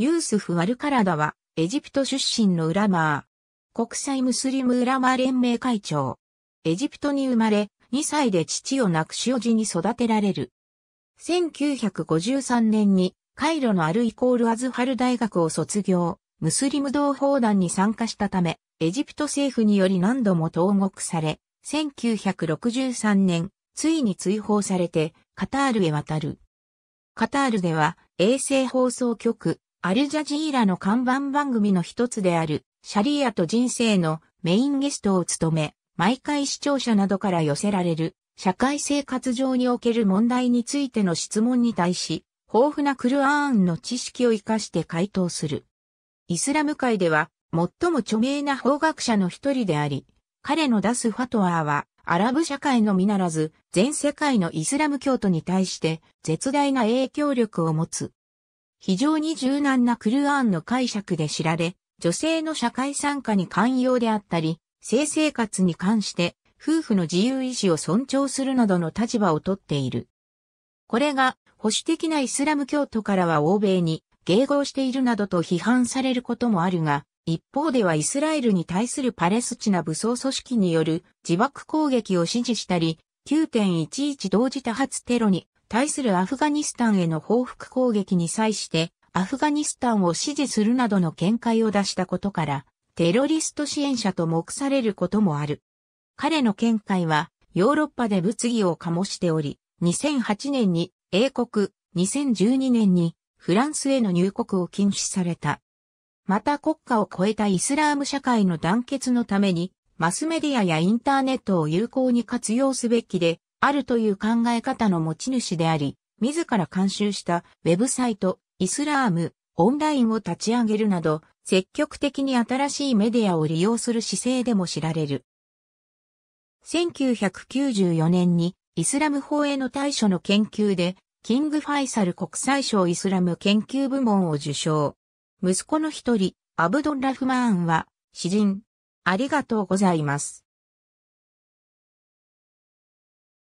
ユースフ・ワルカラダは、エジプト出身のウラマー。国際ムスリムウラマー連盟会長。エジプトに生まれ、2歳で父を亡くしおじに育てられる。1953年に、カイロのアルイコールアズハル大学を卒業、ムスリム同胞団に参加したため、エジプト政府により何度も投獄され、1963年、ついに追放されて、カタールへ渡る。カタールでは、衛星放送局、アルジャジーラの看板番組の一つである、シャリアと人生のメインゲストを務め、毎回視聴者などから寄せられる、社会生活上における問題についての質問に対し、豊富なクルアーンの知識を活かして回答する。イスラム界では、最も著名な法学者の一人であり、彼の出すファトワーは、アラブ社会のみならず、全世界のイスラム教徒に対して、絶大な影響力を持つ。非常に柔軟なクルアーンの解釈で知られ、女性の社会参加に寛容であったり、性生活に関して夫婦の自由意志を尊重するなどの立場をとっている。これが保守的なイスラム教徒からは欧米に迎合しているなどと批判されることもあるが、一方ではイスラエルに対するパレスチナ武装組織による自爆攻撃を支持したり、9.11同時多発テロに対するアフガニスタンへの報復攻撃に際して、アフガニスタンを支持するなどの見解を出したことから、テロリスト支援者と目されることもある。彼の見解は、ヨーロッパで物議を醸しており、2008年に英国、2012年にフランスへの入国を禁止された。また国家を超えたイスラーム社会の団結のために、マスメディアやインターネットを有効に活用すべきで、あるという考え方の持ち主であり、自ら監修したウェブサイト、イスラーム、オンラインを立ち上げるなど、積極的に新しいメディアを利用する姿勢でも知られる。1994年にイスラム法への対処の研究で、キング・ファイサル国際省イスラム研究部門を受賞。息子の一人、アブドン・ラフマーンは、詩人。ありがとうございます。